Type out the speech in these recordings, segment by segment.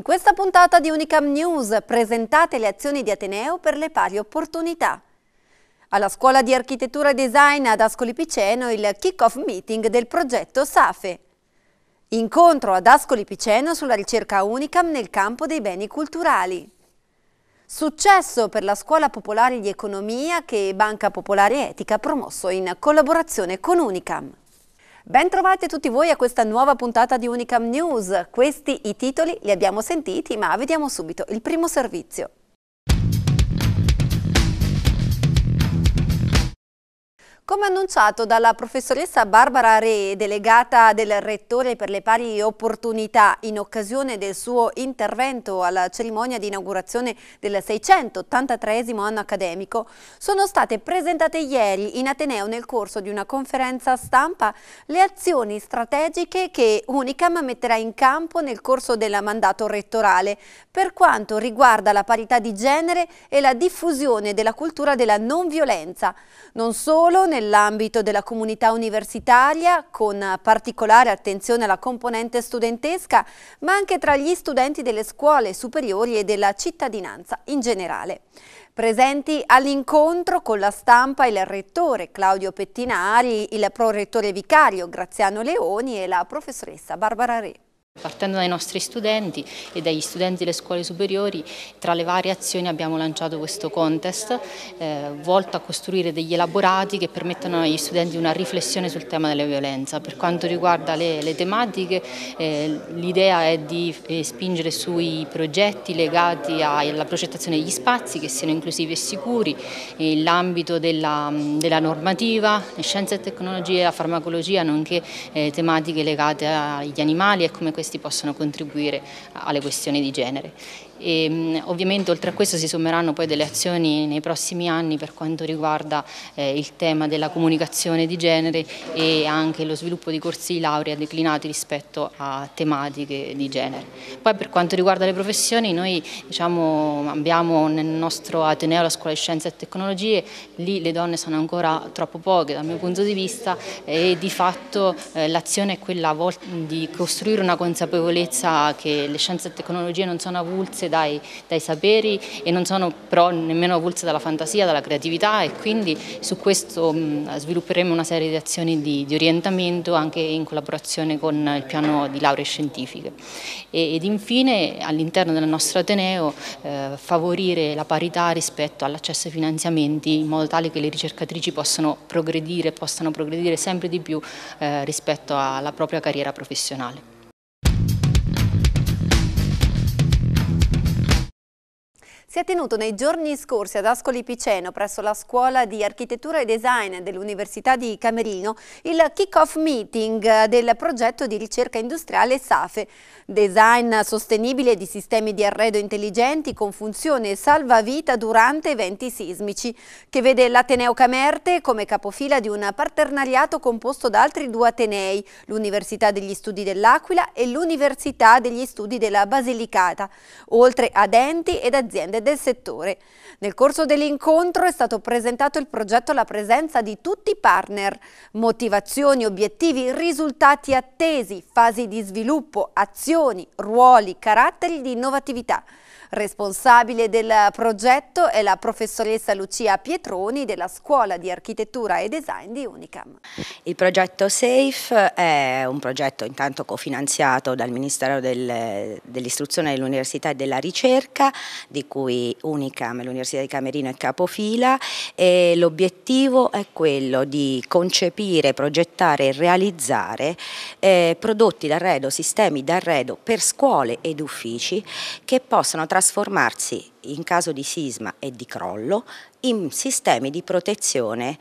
In questa puntata di Unicam News presentate le azioni di Ateneo per le pari opportunità. Alla Scuola di Architettura e Design ad Ascoli Piceno il kick-off meeting del progetto SAFE. Incontro ad Ascoli Piceno sulla ricerca Unicam nel campo dei beni culturali. Successo per la Scuola Popolare di Economia che Banca Popolare Etica ha promosso in collaborazione con Unicam. Bentrovati a tutti voi a questa nuova puntata di Unicam News. Questi i titoli li abbiamo sentiti, ma vediamo subito il primo servizio. Come annunciato dalla professoressa Barbara Re, delegata del Rettore per le pari opportunità in occasione del suo intervento alla cerimonia di inaugurazione del 683 anno accademico, sono state presentate ieri in Ateneo nel corso di una conferenza stampa le azioni strategiche che Unicam metterà in campo nel corso del mandato rettorale per quanto riguarda la parità di genere e la diffusione della cultura della non violenza. Non solo, nel nell'ambito della comunità universitaria, con particolare attenzione alla componente studentesca, ma anche tra gli studenti delle scuole superiori e della cittadinanza in generale. Presenti all'incontro con la stampa il rettore Claudio Pettinari, il prorettore vicario Graziano Leoni e la professoressa Barbara Re. Partendo dai nostri studenti e dagli studenti delle scuole superiori, tra le varie azioni abbiamo lanciato questo contest eh, volto a costruire degli elaborati che permettano agli studenti una riflessione sul tema della violenza. Per quanto riguarda le, le tematiche, eh, l'idea è di eh, spingere sui progetti legati alla progettazione degli spazi che siano inclusivi e sicuri, l'ambito della, della, normativa, le scienze e tecnologie, la farmacologia, nonché eh, tematiche legate agli animali e come questi possono contribuire alle questioni di genere. E, mm, ovviamente oltre a questo si sommeranno poi delle azioni nei prossimi anni per quanto riguarda eh, il tema della comunicazione di genere e anche lo sviluppo di corsi di laurea declinati rispetto a tematiche di genere. Poi per quanto riguarda le professioni noi diciamo, abbiamo nel nostro Ateneo la scuola di scienze e tecnologie, lì le donne sono ancora troppo poche dal mio punto di vista e di fatto eh, l'azione è quella di costruire una consapevolezza che le scienze e tecnologie non sono avulse dai, dai saperi e non sono però nemmeno avulse dalla fantasia, dalla creatività e quindi su questo mh, mm, svilupperemo una serie di azioni di, di, orientamento anche in collaborazione con il piano di lauree scientifiche. E, ed infine all'interno del nostro Ateneo eh, favorire la parità rispetto all'accesso ai finanziamenti in modo tale che le ricercatrici possano progredire, possano progredire sempre di più eh, rispetto alla propria carriera professionale. Si è tenuto nei giorni scorsi ad Ascoli Piceno, presso la Scuola di Architettura e Design dell'Università di Camerino, il kick-off meeting del progetto di ricerca industriale SAFE, design sostenibile di sistemi di arredo intelligenti con funzione salvavita durante eventi sismici, che vede l'Ateneo Camerte come capofila di un partenariato composto da altri due atenei, l'Università degli Studi dell'Aquila e l'Università degli Studi della Basilicata, oltre ad enti ed aziende aziende del settore. Nel corso dell'incontro è stato presentato il progetto alla presenza di tutti i partner, motivazioni, obiettivi, risultati attesi, fasi di sviluppo, azioni, ruoli, caratteri di innovatività. Responsabile del progetto è la professoressa Lucia Pietroni della Scuola di Architettura e Design di Unicam. Il progetto SAFE è un progetto intanto cofinanziato dal Ministero del, dell'Istruzione, dell'Università e della Ricerca, di cui Unicam, l'Università di Camerino è capofila l'obiettivo è quello di concepire, progettare e realizzare eh, prodotti d'arredo, sistemi d'arredo per scuole ed uffici che possano trasformare trasformarsi in caso di sisma e di crollo in sistemi di protezione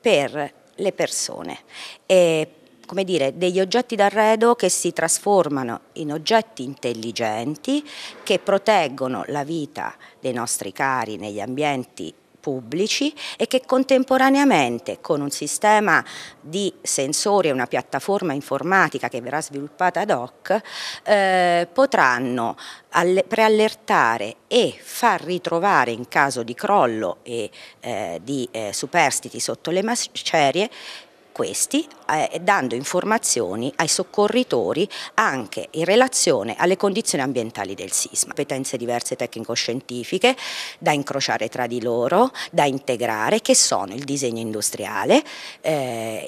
per le persone. E, come dire, degli oggetti d'arredo che si trasformano in oggetti intelligenti che proteggono la vita dei nostri cari negli ambienti pubblici e che contemporaneamente con un sistema di sensori e una piattaforma informatica che verrà sviluppata ad hoc eh, potranno preallertare e far ritrovare in caso di crollo e eh, di eh, superstiti sotto le macerie questi eh, dando informazioni ai soccorritori anche in relazione alle condizioni ambientali del sisma. Competenze diverse tecnico-scientifiche da incrociare tra di loro, da integrare, che sono il disegno industriale, eh,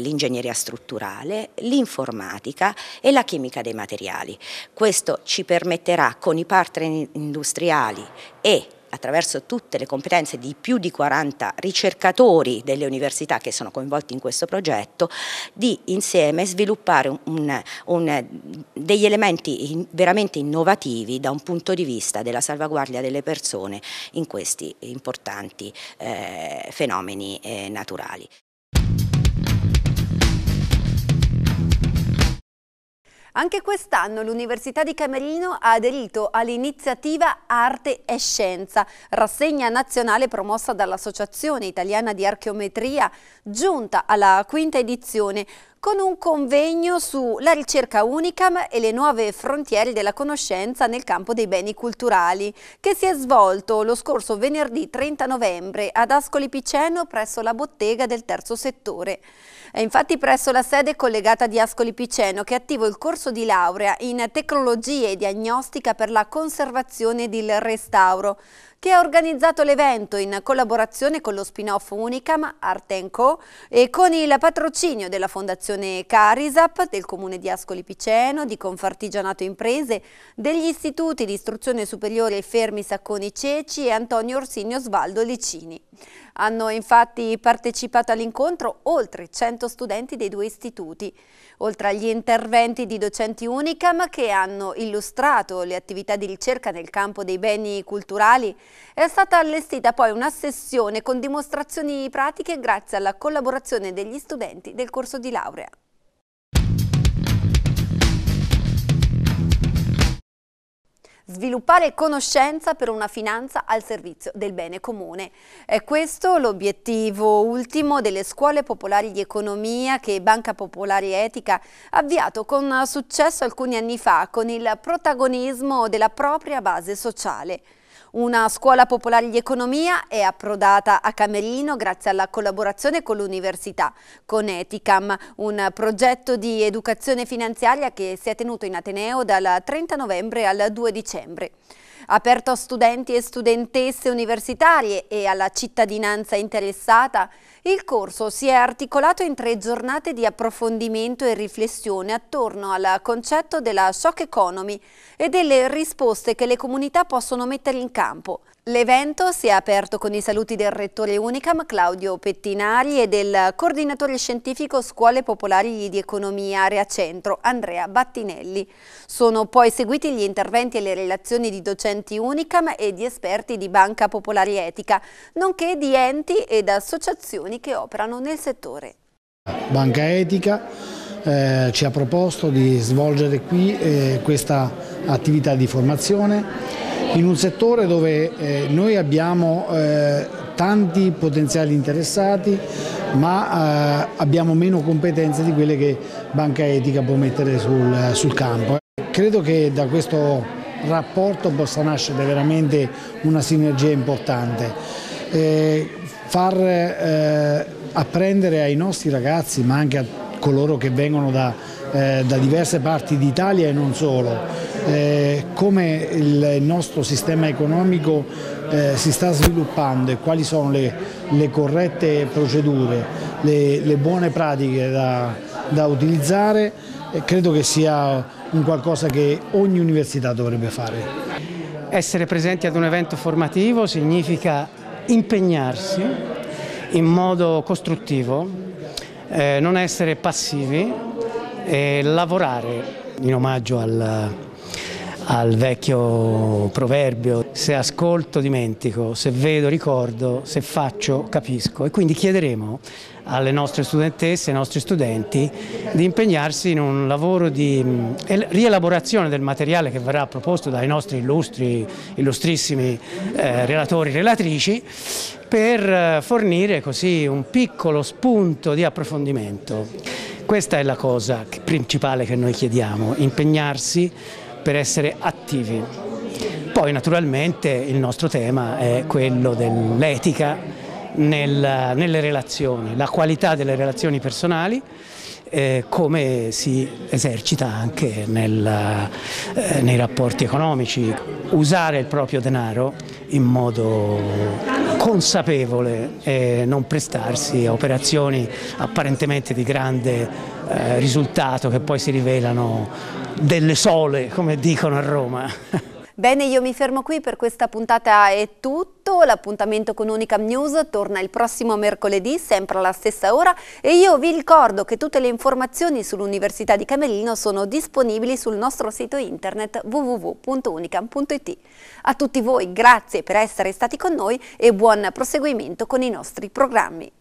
l'ingegneria strutturale, l'informatica e la chimica dei materiali. Questo ci permetterà con i partner industriali e attraverso tutte le competenze di più di 40 ricercatori delle università che sono coinvolti in questo progetto, di insieme sviluppare un, un, degli elementi veramente innovativi da un punto di vista della salvaguardia delle persone in questi importanti eh, fenomeni eh, naturali. Anche quest'anno l'Università di Camerino ha aderito all'iniziativa Arte e Scienza, rassegna nazionale promossa dall'Associazione Italiana di Archeometria, giunta alla quinta edizione, con un convegno sulla ricerca Unicam e le nuove frontiere della conoscenza nel campo dei beni culturali, che si è svolto lo scorso venerdì 30 novembre ad Ascoli Piceno presso la bottega del terzo settore. È infatti presso la sede collegata di Ascoli Piceno che è attivo il corso di laurea in tecnologie e diagnostica per la conservazione ed il restauro che ha organizzato l'evento in collaborazione con lo spin-off Unicam Art Co e con il patrocinio della Fondazione Carisap, del Comune di Ascoli Piceno, di Confartigianato Imprese, degli istituti di istruzione superiore Fermi Sacconi Ceci e Antonio Orsini Osvaldo Licini. Hanno infatti partecipato all'incontro oltre 100 studenti dei due istituti. Oltre agli interventi di docenti Unicam che hanno illustrato le attività di ricerca nel campo dei beni culturali, è stata allestita poi una sessione con dimostrazioni pratiche grazie alla collaborazione degli studenti del corso di laurea. sviluppare conoscenza per una finanza al servizio del bene comune. È questo l'obiettivo ultimo delle scuole popolari di economia che Banca Popolare Etica ha avviato con successo alcuni anni fa con il protagonismo della propria base sociale. Una scuola popolare di economia è approdata a Camerino grazie alla collaborazione con l'Università, con Eticam, un progetto di educazione finanziaria che si è tenuto in Ateneo dal 30 novembre al 2 dicembre aperto a studenti e studentesse universitarie e alla cittadinanza interessata, il corso si è articolato in tre giornate di approfondimento e riflessione attorno al concetto della shock economy e delle risposte che le comunità possono mettere in campo. L'evento si è aperto con i saluti del rettore Unicam Claudio Pettinari e del coordinatore scientifico Scuole Popolari di Economia Area Centro Andrea Battinelli. Sono poi seguiti gli interventi e le relazioni di docenti Unicam e di esperti di Banca Popolari Etica, nonché di enti ed associazioni che operano nel settore. Banca Etica eh, ci ha proposto di svolgere qui eh, questa attività di formazione in un settore dove eh, noi abbiamo eh, tanti potenziali interessati ma eh, abbiamo meno competenze di quelle che Banca Etica può mettere sul, sul campo. Credo che da questo rapporto possa nascere veramente una sinergia importante. Eh, far eh, apprendere ai nostri ragazzi ma anche a coloro che vengono da, eh, da diverse parti d'Italia e non solo eh, come il nostro sistema economico eh, si sta sviluppando e quali sono le, le corrette procedure, le, le buone pratiche da, da utilizzare, eh, credo che sia un qualcosa che ogni università dovrebbe fare. Essere presenti ad un evento formativo significa impegnarsi in modo costruttivo, eh, non essere passivi e lavorare in omaggio al al vecchio proverbio, se ascolto dimentico, se vedo ricordo, se faccio capisco e quindi chiederemo alle nostre studentesse, ai nostri studenti di impegnarsi in un lavoro di mm, rielaborazione del materiale che verrà proposto dai nostri illustri, illustrissimi eh, relatori e relatrici per eh, fornire così un piccolo spunto di approfondimento. Questa è la cosa principale che noi chiediamo, impegnarsi per essere attivi. Poi naturalmente il nostro tema è quello dell'etica nel, nelle relazioni, la qualità delle relazioni personali eh, come si esercita anche nel, eh, nei rapporti economici. Usare il proprio denaro in modo consapevole e non prestarsi a operazioni apparentemente di grande eh, risultato che poi si rivelano delle sole, come dicono a Roma. Bene, io mi fermo qui, per questa puntata è tutto, l'appuntamento con Unicam News torna il prossimo mercoledì, sempre alla stessa ora, e io vi ricordo che tutte le informazioni sull'Università di Camerino sono disponibili sul nostro sito internet www.unicam.it. A tutti voi grazie per essere stati con noi e buon proseguimento con i nostri programmi.